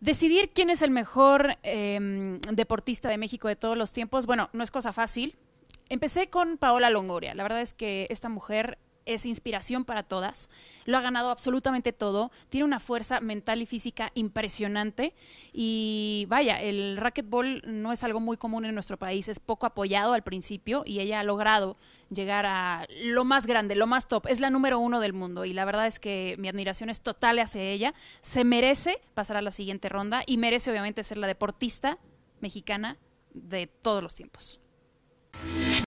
Decidir quién es el mejor em, deportista de México de todos los tiempos, bueno, no es cosa fácil. Empecé con Paola Longoria. La verdad es que esta mujer es inspiración para todas, lo ha ganado absolutamente todo, tiene una fuerza mental y física impresionante y vaya, el racquetball no es algo muy común en nuestro país, es poco apoyado al principio y ella ha logrado llegar a lo más grande, lo más top, es la número uno del mundo y la verdad es que mi admiración es total hacia ella, se merece pasar a la siguiente ronda y merece obviamente ser la deportista mexicana de todos los tiempos.